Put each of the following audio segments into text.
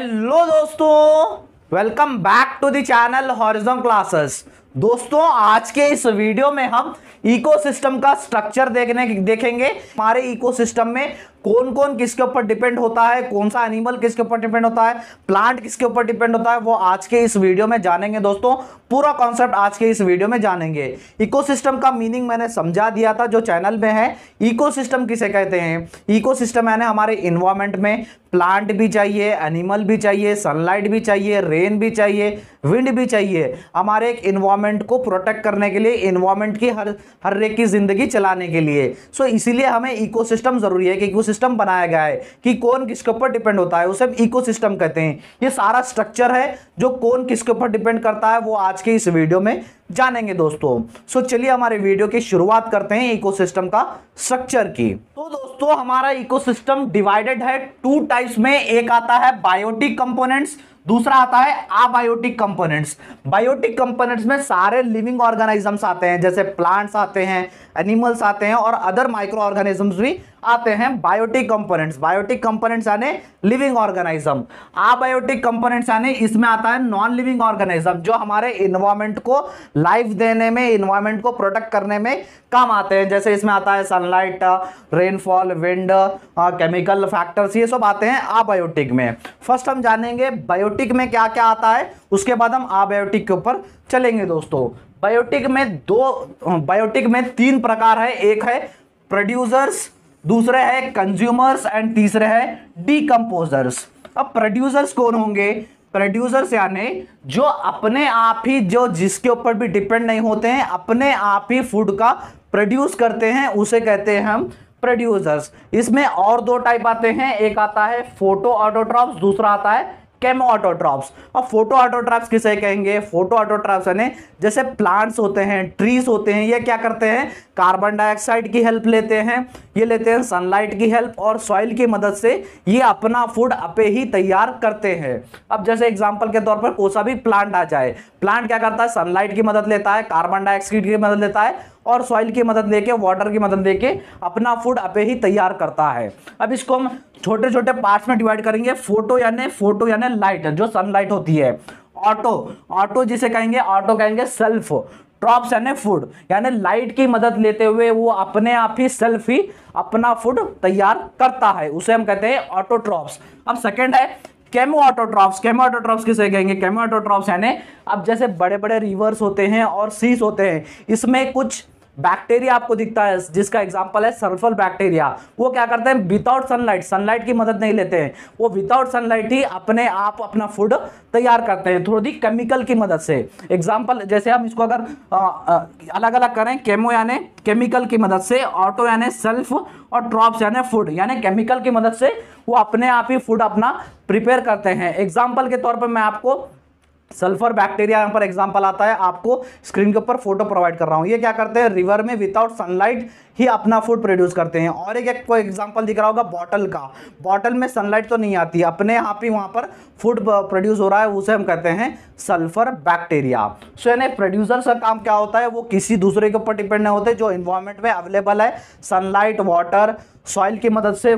hello दोस्तों welcome back to the channel Horizon classes दोस्तों आज के इस वीडियो में हम इकोसिस्टम का स्ट्रक्चर देखने देखेंगे हमारे इकोसिस्टम में कौन कौन किसके ऊपर डिपेंड होता है कौन सा एनिमल किसके ऊपर डिपेंड होता है प्लांट किसके ऊपर डिपेंड होता है वो आज के इस वीडियो में जानेंगे दोस्तों पूरा कॉन्सेप्ट आज के इस वीडियो में जानेंगे इकोसिस्टम का मीनिंग मैंने समझा दिया था जो चैनल में है इकोसिस्टम किसे कहते हैं इको सिस्टम हमारे इन्वायरमेंट में प्लांट भी चाहिए एनिमल भी चाहिए सनलाइट भी चाहिए रेन भी चाहिए विंड भी चाहिए हमारे एक इन्वायरमेंट को प्रोटेक्ट करने के लिए इन्वायरमेंट की हर हर एक की जिंदगी चलाने के लिए सो इसीलिए हमें इकोसिस्टम जरूरी है कि इको इकोसिस्टम बनाया गया है कि कौन किसके ऊपर डिपेंड होता है उसे हम इको कहते हैं ये सारा स्ट्रक्चर है जो कौन किसके ऊपर डिपेंड करता है वो आज के इस वीडियो में जानेंगे दोस्तों सो चलिए हमारे वीडियो की शुरुआत करते हैं इकोसिस्टम का स्ट्रक्चर की तो दोस्तों हमारा इकोसिस्टम डिवाइडेड है टू टाइप्स में एक आता है बायोटिक कंपोनेंट्स दूसरा आता है आबायोटिक कंपोनेंट्स बायोटिक कंपोनेंट्स में सारे लिविंग ऑर्गेनिजम्स आते हैं जैसे प्लांट्स आते हैं एनिमल्स आते हैं और अदर माइक्रो ऑर्गेनिजम्स भी आते हैं बायोटिक कंपोनेंट्स बायोटिक कंपोनेंट्स आने लिविंग ऑर्गेनिज्म आबायोटिक कंपोनेंट्स आने इसमें आता है नॉन लिविंग ऑर्गेनिज्म जो हमारे इन्वायरमेंट को लाइफ देने में इन्वायरमेंट को प्रोटेक्ट करने में काम आते हैं जैसे इसमें आता है sunlight rainfall wind chemical factors ये सब आते हैं आबायोटिक में फर्स्ट हम जानेंगे बायो बायोटिक में क्या क्या आता है उसके बाद हम आबायोटिक के ऊपर चलेंगे दोस्तों बायोटिक में दो बायोटिक में तीन प्रकार है एक है प्रोड्यूसर्स दूसरे है कंज्यूमर्स एंड तीसरे है डीकम्पोजर्स अब प्रोड्यूसर्स कौन होंगे प्रोड्यूसर्स यानी जो अपने आप ही जो जिसके ऊपर भी डिपेंड नहीं होते हैं अपने आप ही फूड का प्रोड्यूस करते हैं उसे कहते हैं हम प्रोड्यूसर्स इसमें और दो टाइप आते हैं एक आता है फोटो ऑटोट्रॉप्स दूसरा आता है केमो ऑटोट्रॉप्स और फोटो ऑटोट्रॉप्स किसे कहेंगे फोटो ऑटोट्रॉप्स यानी जैसे प्लांट्स होते हैं ट्रीज होते हैं ये क्या करते हैं कार्बन डाइऑक्साइड की हेल्प लेते हैं ये लेते हैं सनलाइट की हेल्प और सॉइल की मदद से ये अपना फूड अपे ही तैयार करते हैं अब जैसे एग्जाम्पल के तौर पर कोसा सा भी प्लांट आ जाए प्लांट क्या करता है सनलाइट की मदद लेता है कार्बन डाइऑक्साइड की मदद लेता है और सॉइल की मदद लेके वाटर की मदद लेके अपना फूड अपे ही तैयार करता है अब इसको हम छोटे छोटे पार्ट्स में डिवाइड करेंगे फोटो यानी फोटो यानी लाइट जो सनलाइट होती है ऑटो ऑटो जिसे कहेंगे ऑटो कहेंगे सेल्फ ट्रॉप्स यानी फूड यानी लाइट की मदद लेते हुए वो अपने आप ही सेल्फ ही अपना फूड तैयार करता है उसे हम कहते हैं ऑटो ट्रॉप्स अब सेकेंड है केमो ऑटोट्रॉप्स केमो ऑटोट्रॉप्स किसे कहेंगे केमो ऑटोट्रॉप्स यानी अब जैसे बड़े बड़े रिवर्स होते हैं और सीस होते हैं इसमें कुछ बैक्टीरिया आपको दिखता है जिसका एग्जाम्पल है सल्फर बैक्टीरिया वो क्या करते हैं विदाउट सनलाइट सनलाइट की मदद नहीं लेते हैं वो विदाउट सनलाइट ही अपने आप अपना फूड तैयार करते हैं थोड़ी केमिकल की मदद से एग्जाम्पल जैसे हम इसको अगर अलग अलग करें केमो यानी केमिकल की मदद से ऑटो यानी सेल्फ और ट्रॉप्स यानी फूड यानी केमिकल की मदद से वो अपने आप ही फूड अपना प्रिपेयर करते हैं एग्जाम्पल के तौर पर मैं आपको सल्फर बैक्टीरिया यहाँ पर एग्जाम्पल आता है आपको स्क्रीन के ऊपर फोटो प्रोवाइड कर रहा हूँ ये क्या करते हैं रिवर में विदाउट सनलाइट ही अपना फूड प्रोड्यूस करते हैं और एक एक एग्जांपल एग्जाम्पल दिख रहा होगा बॉटल का बॉटल में सनलाइट तो नहीं आती अपने आप ही वहाँ पर फूड प्रोड्यूस हो रहा है उसे हम कहते हैं सल्फर बैक्टीरिया सो यानी प्रोड्यूसर का काम क्या होता है वो किसी दूसरे के ऊपर डिपेंड नहीं होते जो इन्वायरमेंट में अवेलेबल है सनलाइट वाटर सॉइल की मदद से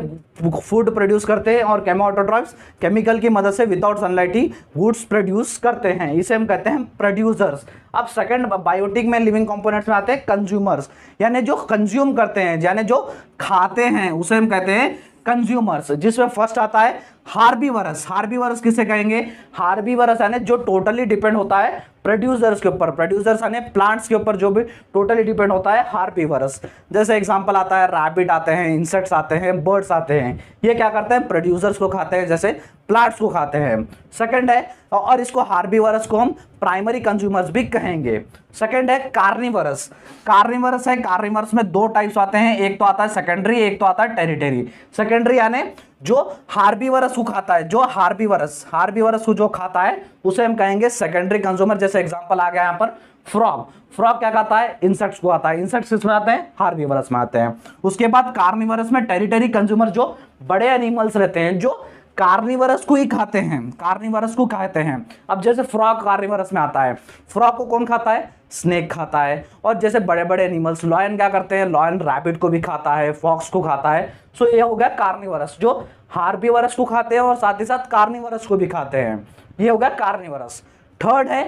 फूड प्रोड्यूस करते हैं और केमोटोट्रॉप्स केमिकल की मदद से विदाउट सनलाइट ही गुड्स प्रोड्यूस करते हैं इसे हम कहते हैं प्रोड्यूसर्स अब सेकंड बायोटिक में लिविंग कंपोनेंट्स में आते हैं कंज्यूमर्स यानी जो कंज्यूम कंज्यूम करते हैं यानी जो खाते हैं उसे हम कहते हैं कंज्यूमर्स जिसमें फर्स्ट आता है हार्बीवरस हार्बीवरस किसे कहेंगे हार्बीवरस यानी जो टोटली डिपेंड होता है प्रोड्यूसर्स के ऊपर प्रोड्यूसर्स यानी प्लांट्स के ऊपर जो भी टोटली डिपेंड होता है हार्बीवरस जैसे एग्जांपल आता है रैबिट आते हैं इंसेक्ट्स आते हैं बर्ड्स आते हैं ये क्या करते हैं प्रोड्यूसर्स को खाते हैं जैसे प्लांट्स को खाते हैं सेकेंड है और इसको हार्बीवरस को हम प्राइमरी कंज्यूमर्स भी कहेंगे सेकेंड है कार्निवरस कार्निवरस है कार्निवर्स में दो टाइप्स आते हैं एक तो आता है सेकेंडरी एक तो आता है टेरिटरी सेकेंडरी यानी जो हार्बीवरस वो खाता है जो हार्बीवरस हार्बीवरस जो खाता है उसे हम कहेंगे सेकेंडरी कंज्यूमर जैसे एग्जाम्पल आ गया यहाँ पर फ्रॉग फ्रॉग क्या खाता है इंसेक्ट्स को आता है इंसेक्ट्स किसमें आते हैं हार्बीवरस में आते हैं उसके बाद कार्निवरस में टेरिटरी कंज्यूमर जो बड़े एनिमल्स रहते हैं जो कार्निवरस को ही खाते हैं कार्निवरस को खाते हैं अब जैसे फ्रॉक कार्निवरस में आता है फ्रॉक को कौन खाता है स्नेक खाता है और जैसे बड़े बड़े एनिमल्स लॉयन क्या करते हैं लॉयन रैबिट को भी खाता है फॉक्स को खाता है सो ये हो गया कार्निवरस जो हार्बीवरस को खाते हैं और साथ ही साथ कार्निवरस को भी खाते हैं ये हो गया कार्निवरस थर्ड है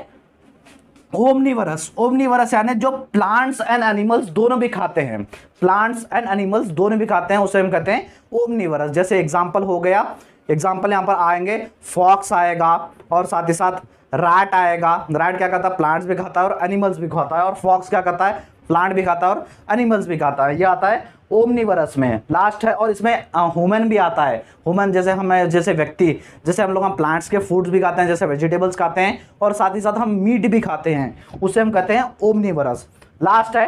ओमनीवरस ओमनीवरस यानी जो प्लांट्स एंड एनिमल्स दोनों भी खाते हैं प्लांट्स एंड एनिमल्स दोनों भी खाते हैं उसे हम कहते हैं ओमनीवरस जैसे एग्जाम्पल हो गया एग्जाम्पल यहाँ पर आएंगे फॉक्स आएगा और साथ ही साथ रैट आएगा रैट क्या कहता है प्लांट्स भी खाता है और एनिमल्स भी खाता है और फॉक्स क्या करता है प्लांट भी खाता है और एनिमल्स भी खाता है ये आता है ओमनीवरस में लास्ट है और इसमें ह्यूमन भी आता है ह्यूमन जैसे हम जैसे व्यक्ति जैसे हम लोग हम प्लांट्स के फूड्स भी खाते हैं जैसे वेजिटेबल्स खाते हैं और साथ ही साथ हम मीट भी खाते हैं उसे हम कहते हैं ओमनीवरस लास्ट है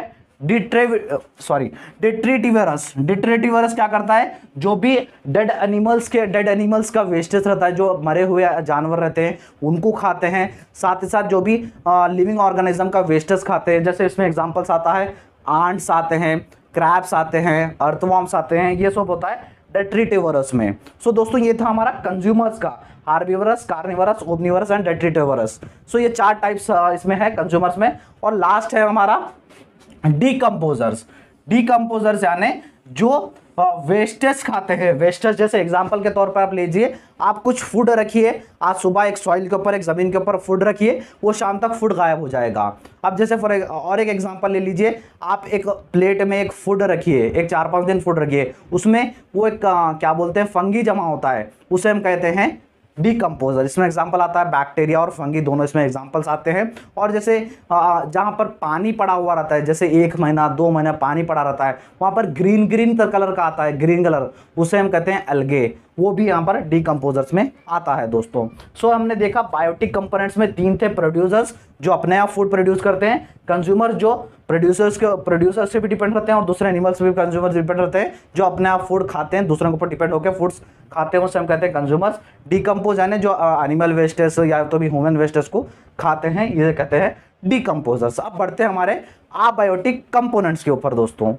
सॉरी डिट्रेटिवरस क्या करता है जो भी डेड एनिमल्स के डेड एनिमल्स का वेस्टेज रहता है जो मरे हुए जानवर रहते हैं उनको खाते हैं साथ ही साथ जो भी लिविंग ऑर्गेनिज्म का वेस्टेज खाते हैं जैसे इसमें एग्जांपल्स आता है आंट्स आते हैं क्रैप्स आते हैं अर्थवॉर्म्स आते हैं ये सब होता है डेट्रीटिवरस में सो so, दोस्तों ये था हमारा कंज्यूमर्स का हार्बिवरस कार्निवरस ओबनिवरस एंड डेट्रीटिवरस सो ये चार टाइप्स इसमें है कंज्यूमर्स में और लास्ट है हमारा डीकम्पोजर्स डीकम्पोजर्स यानी जो वेस्टेज खाते हैं वेस्टेज जैसे एग्जाम्पल के तौर पर आप लीजिए आप कुछ फूड रखिए आज सुबह एक सॉइल के ऊपर एक ज़मीन के ऊपर फूड रखिए वो शाम तक फूड गायब हो जाएगा अब जैसे फॉर और एक एग्जाम्पल ले लीजिए आप एक प्लेट में एक फूड रखिए एक चार पाँच दिन फूड रखिए उसमें वो एक क्या बोलते हैं फंगी जमा होता है उसे हम कहते हैं डिकम्पोजर इसमें एग्जाम्पल आता है बैक्टीरिया और फंगी दोनों इसमें एग्जाम्पल्स आते हैं और जैसे जहाँ पर पानी पड़ा हुआ रहता है जैसे एक महीना दो महीना पानी पड़ा रहता है वहाँ पर ग्रीन ग्रीन कलर का आता है ग्रीन कलर उसे हम कहते हैं अलगे वो भी यहाँ पर डिकम्पोजर्स में आता है दोस्तों सो हमने देखा बायोटिक कंपोनेंट्स में तीन थे प्रोड्यूसर्स जो अपने आप फूड प्रोड्यूस करते हैं कंज्यूमर जो प्रोड्यूसर्स के प्रोड्यूसर्स से भी डिपेंड रहते हैं और दूसरे एनिमल्स भी कंज्यूमर्स डिपेंड रहते हैं जो अपने आप फूड खाते हैं दूसरों के ऊपर डिपेंड होकर फूड्स खाते हैं उससे हम कहते हैं कंज्यूमर्स डिकम्पोज यानी जो एनिमल वेस्टेज या तो भी ह्यूमन वेस्टेज को खाते हैं ये कहते हैं डिकम्पोजर्स अब बढ़ते हैं हमारे आबायोटिक कंपोनेंट्स के ऊपर दोस्तों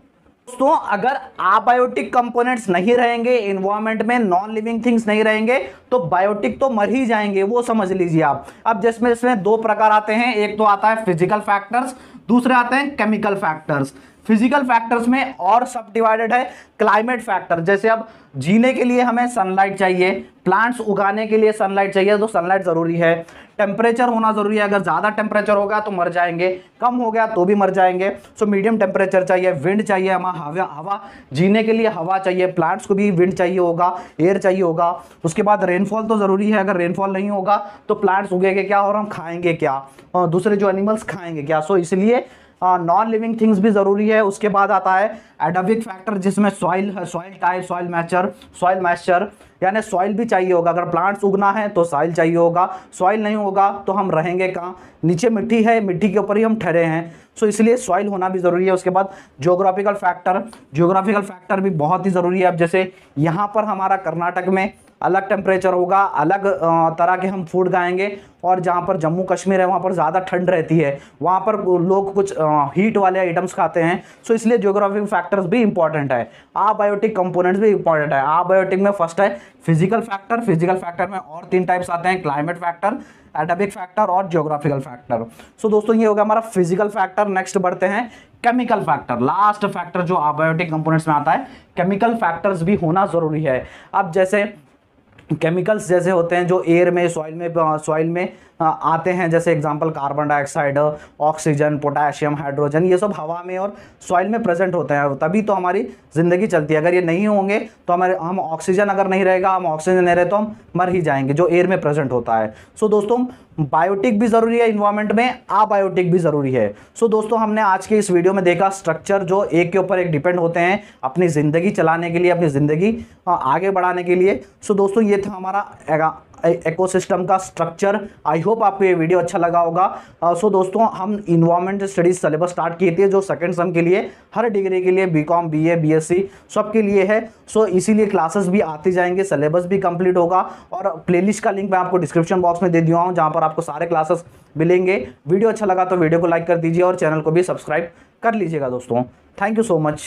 दोस्तों अगर आबायोटिक कंपोनेंट्स नहीं रहेंगे इन्वायरमेंट में नॉन लिविंग थिंग्स नहीं रहेंगे तो बायोटिक तो मर ही जाएंगे वो समझ लीजिए आप अब जिसमें इसमें दो प्रकार आते हैं एक तो आता है फिजिकल फैक्टर्स दूसरे आते हैं केमिकल फैक्टर्स फिजिकल फैक्टर्स में और सब डिवाइडेड है क्लाइमेट फैक्टर जैसे अब जीने के लिए हमें सनलाइट चाहिए प्लांट्स उगाने के लिए सनलाइट चाहिए तो सनलाइट ज़रूरी है टेम्परेचर होना जरूरी है अगर ज़्यादा टेम्परेचर होगा तो मर जाएंगे कम हो गया तो भी मर जाएंगे सो मीडियम टेम्परेचर चाहिए विंड चाहिए हमारा हवा हवा जीने के लिए हवा चाहिए प्लांट्स को भी विंड चाहिए होगा एयर चाहिए होगा उसके बाद रेनफॉल तो ज़रूरी है अगर रेनफॉल नहीं होगा तो प्लांट्स उगेंगे क्या और हम खाएंगे क्या और दूसरे जो एनिमल्स खाएंगे क्या सो इसलिए नॉन लिविंग थिंग्स भी ज़रूरी है उसके बाद आता है एडविक फैक्टर जिसमें soil soil type soil moisture soil moisture यानी सॉइल भी चाहिए होगा अगर प्लांट्स उगना है तो सॉइल चाहिए होगा सॉइल नहीं होगा तो हम रहेंगे कहाँ नीचे मिट्टी है मिट्टी के ऊपर ही हम ठहरे हैं सो इसलिए सॉइल होना भी ज़रूरी है उसके बाद जोग्राफिकल फैक्टर जोग्राफिकल फैक्टर भी बहुत ही ज़रूरी है अब जैसे यहाँ पर हमारा कर्नाटक में अलग टेम्परेचर होगा अलग तरह के हम फूड खाएंगे और जहाँ पर जम्मू कश्मीर है वहाँ पर ज़्यादा ठंड रहती है वहाँ पर लोग कुछ हीट वाले आइटम्स खाते हैं सो इसलिए जियोग्राफिक फैक्टर्स भी इंपॉर्टेंट है आबायोटिक कंपोनेंट्स भी इंपॉर्टेंट है आबायोटिक में फर्स्ट है फिजिकल फैक्टर फिजिकल फैक्टर में और तीन टाइप्स आते हैं क्लाइमेट फैक्टर एटॉमिक फैक्टर और जियोग्राफिकल फैक्टर सो दोस्तों ये होगा हमारा फिजिकल फैक्टर नेक्स्ट बढ़ते हैं केमिकल फैक्टर लास्ट फैक्टर जो आबायोटिक कंपोनेंट्स में आता है केमिकल फैक्टर्स भी होना ज़रूरी है अब जैसे केमिकल्स जैसे होते हैं जो एयर में सॉइल में सॉइल में आते हैं जैसे example carbon dioxide oxygen potassium hydrogen ये सब हवा में और सॉइल में प्रेजेंट होते हैं तभी तो हमारी ज़िंदगी चलती है अगर ये नहीं होंगे तो हमारे हम ऑक्सीजन अगर नहीं रहेगा हम ऑक्सीजन नहीं रहे तो हम मर ही जाएंगे जो एयर में प्रेजेंट होता है सो so, दोस्तों बायोटिक भी ज़रूरी है इन्वायरमेंट में आबायोटिक भी ज़रूरी है सो so, दोस्तों हमने आज के इस वीडियो में देखा स्ट्रक्चर जो एक के ऊपर एक डिपेंड होते हैं अपनी ज़िंदगी चलाने के लिए अपनी ज़िंदगी आगे बढ़ाने के लिए सो so, दोस्तों ये था हमारा एकोसिस्टम का स्ट्रक्चर आई होप आपको ये वीडियो अच्छा लगा होगा सो uh, so दोस्तों हम इन्वायरमेंट स्टडीज सिलेबस स्टार्ट किए थे जो सेकेंड सम के लिए हर डिग्री के लिए B Com B A B S C लिए है सो so, इसीलिए क्लासेस भी आते जाएंगे सिलेबस भी कंप्लीट होगा और प्लेलिस्ट का लिंक मैं आपको डिस्क्रिप्शन बॉक्स में दे दिया हूँ जहाँ पर आपको सारे क्लासेस मिलेंगे वीडियो अच्छा लगा तो वीडियो को लाइक कर दीजिए और चैनल को भी सब्सक्राइब कर लीजिएगा दोस्तों थैंक यू सो मच